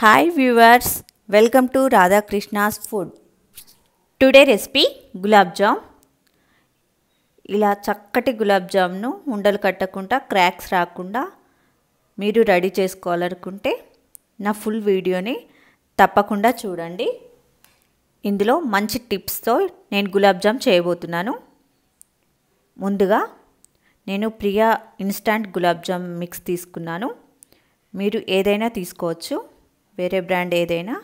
hi viewers welcome to Radhakrishna's food today recipe gulab jamun ఇలా చక్కటి గులాబ్ జామ్ను ఉండలు కట్టకుండా క్రాక్స్ రాకుండా మీరు రెడీ చేసుకోవాలనుకుంటే నా ఫుల్ వీడియోని తప్పకుండా చూడండి ఇందులో మంచి టిప్స్తో నేను గులాబ్ జామ్ చేయబోతున్నాను ముందుగా నేను ప్రియా ఇన్స్టాంట్ గులాబ్ జామ్ మిక్స్ తీసుకున్నాను మీరు ఏదైనా తీసుకోవచ్చు వేరే బ్రాండ్ ఏదైనా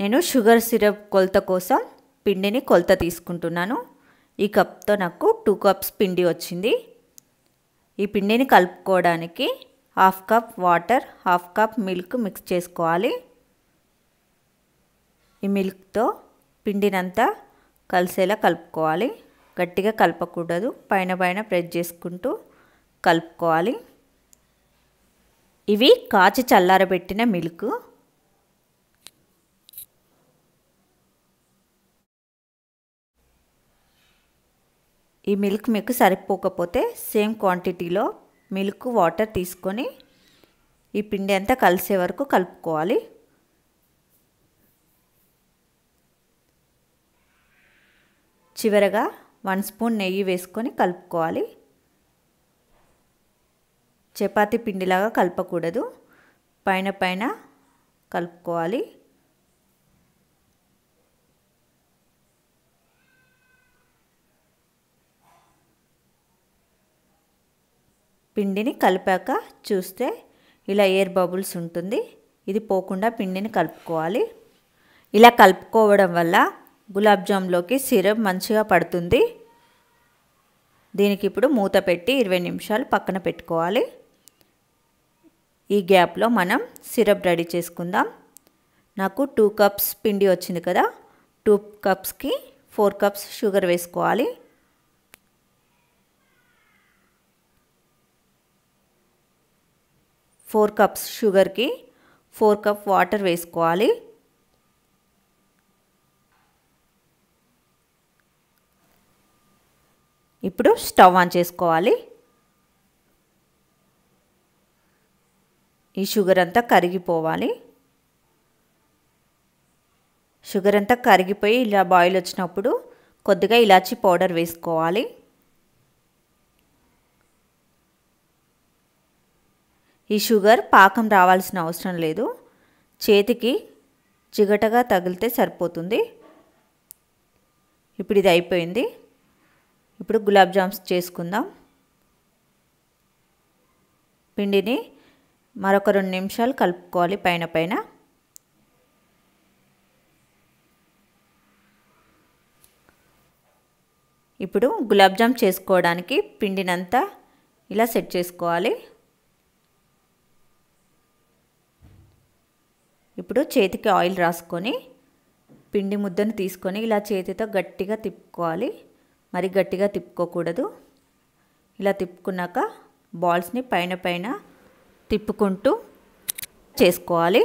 నేను షుగర్ సిరప్ కొలత కోసం పిండిని కొలత తీసుకుంటున్నాను ఈ కప్తో నాకు టూ కప్స్ పిండి వచ్చింది ఈ పిండిని కలుపుకోవడానికి half cup water half cup milk mix చేసుకోవాలి ఈ మిల్క్తో పిండినంతా కలిసేలా కలుపుకోవాలి గట్టిగా కలపకూడదు పైన పైన ప్రెస్ చేసుకుంటూ కలుపుకోవాలి ఇవి కాచి చల్లారబెట్టిన మిల్క్ ఈ మిల్క్ మీకు సరిపోకపోతే సేమ్ క్వాంటిటీలో మిల్క్ వాటర్ తీసుకొని ఈ పిండి అంతా కలిసే వరకు కలుపుకోవాలి చివరగా వన్ స్పూన్ నెయ్యి వేసుకొని కలుపుకోవాలి చపాతి పిండిలాగా కలపకూడదు పైన పైన కలుపుకోవాలి పిండిని కలిపాక చూస్తే ఇలా ఎయిర్ బబుల్స్ ఉంటుంది ఇది పోకుండా పిండిని కలుపుకోవాలి ఇలా కలుపుకోవడం వల్ల గులాబ్ జామ్లోకి సిరప్ మంచిగా పడుతుంది దీనికి ఇప్పుడు మూత పెట్టి ఇరవై నిమిషాలు పక్కన పెట్టుకోవాలి ఈ గ్యాప్లో మనం సిరప్ రెడీ చేసుకుందాం నాకు టూ కప్స్ పిండి వచ్చింది కదా టూ కప్స్కి ఫోర్ కప్స్ షుగర్ వేసుకోవాలి ఫోర్ కప్స్ షుగర్కి ఫోర్ కప్ వాటర్ వేసుకోవాలి ఇప్పుడు స్టవ్ ఆన్ చేసుకోవాలి ఈ షుగర్ అంతా కరిగిపోవాలి షుగర్ అంతా కరిగిపోయి ఇలా బాయిల్ వచ్చినప్పుడు కొద్దిగా ఇలాచి పౌడర్ వేసుకోవాలి ఈ షుగర్ పాకం రావాల్సిన అవసరం లేదు చేతికి చిగటగా తగిలితే సరిపోతుంది ఇప్పుడు ఇది అయిపోయింది ఇప్పుడు గులాబ్ జామ్స్ చేసుకుందాం పిండిని మరొక రెండు నిమిషాలు కలుపుకోవాలి పైన పైన ఇప్పుడు గులాబ్ జామ్ చేసుకోవడానికి పిండినంతా ఇలా సెట్ చేసుకోవాలి ఇప్పుడు చేతికి ఆయిల్ రాసుకొని పిండి ముద్దను తీసుకొని ఇలా చేతితో గట్టిగా తిప్పుకోవాలి మరి గట్టిగా తిప్పుకోకూడదు ఇలా తిప్పుకున్నాక బాల్స్ని పైన పైన తిప్పుకుంటూ చేసుకోవాలి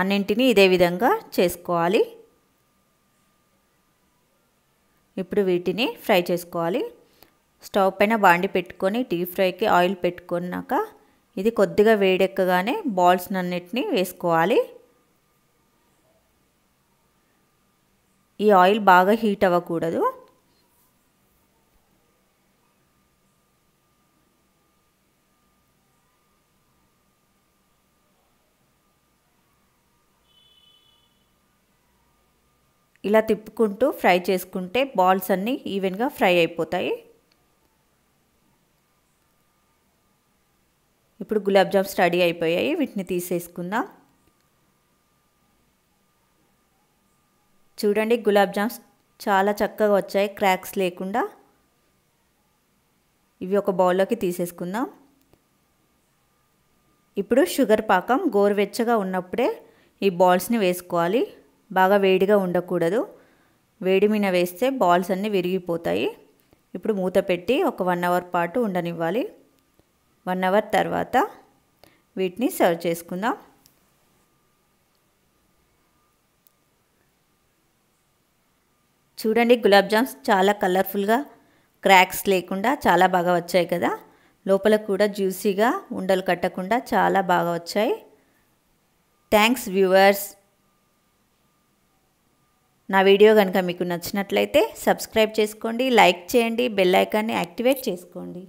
అన్నింటినీ ఇదే విధంగా చేసుకోవాలి ఇప్పుడు వీటిని ఫ్రై చేసుకోవాలి స్టవ్ పైన బాండి పెట్టుకొని డీ ఫ్రైకి ఆయిల్ పెట్టుకున్నాక ఇది కొద్దిగా వేడెక్కగానే బాల్స్ అన్నిటినీ వేసుకోవాలి ఈ ఆయిల్ బాగా హీట్ అవ్వకూడదు ఇలా తిప్పుకుంటూ ఫ్రై చేసుకుంటే బాల్స్ అన్నీ ఈవెన్గా ఫ్రై అయిపోతాయి ఇప్పుడు గులాబ్ జామ్స్ రెడీ అయిపోయాయి వీటిని తీసేసుకుందాం చూడండి గులాబ్ జామ్స్ చాలా చక్కగా వచ్చాయి క్రాక్స్ లేకుండా ఇవి ఒక బౌల్లోకి తీసేసుకుందాం ఇప్పుడు షుగర్ పాకం గోరువెచ్చగా ఉన్నప్పుడే ఈ బాల్స్ని వేసుకోవాలి బాగా వేడిగా ఉండకూడదు వేడి మీద వేస్తే బాల్స్ అన్నీ విరిగిపోతాయి ఇప్పుడు మూత పెట్టి ఒక వన్ అవర్ పాటు ఉండనివ్వాలి వన్ అవర్ తర్వాత వీటిని సర్వ్ చేసుకుందాం చూడండి గులాబ్ జామ్స్ చాలా కలర్ఫుల్గా క్రాక్స్ లేకుండా చాలా బాగా వచ్చాయి కదా లోపల కూడా జ్యూసీగా ఉండలు కట్టకుండా చాలా బాగా వచ్చాయి థ్యాంక్స్ వ్యూవర్స్ నా వీడియో కనుక మీకు నచ్చినట్లయితే సబ్స్క్రైబ్ చేసుకోండి లైక్ చేయండి బెల్ ఐకాన్ని యాక్టివేట్ చేసుకోండి